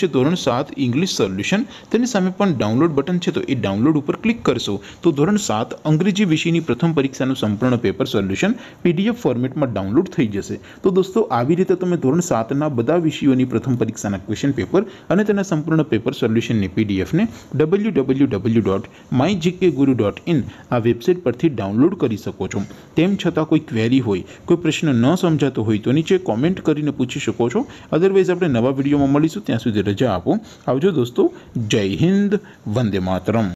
છે ધોરણ 7 English solution તેની સામે પણ ડાઉનલોડ બટન છે તો એ ડાઉનલોડ ઉપર ક્લિક કરશો તો ધોરણ 7 અંગ્રેજી વિષયની પ્રથમ પરીક્ષાનું સંપૂર્ણ પેપર સોલ્યુશન પીડીએફ ફોર્મેટમાં ડાઉનલોડ થઈ જશે તો દોસ્તો આવી રીતે તમે ધોરણ 7 ના બધા વિષયોની પ્રથમ પરીક્ષાના ક્વેશ્ચન પેપર અને તેના સંપૂર્ણ પેપર સોલ્યુશન ને પીડીએફ ને www.mygkguru.in આ વેબસાઈટ પરથી ડાઉનલોડ કરી શકો છો તેમ છતાં કોઈ ક્વેરી હોય કોઈ પ્રશ્ન ન સમજાતો હોય તો નીચે કમેન્ટ કરીને પૂછી શકો છો અધરવાઇઝ આપણે નવા વિડિયોમાં મળીશું ત્યાં સુધી धीरज आपो अब जो दोस्तों जय हिंद वंदे मातरम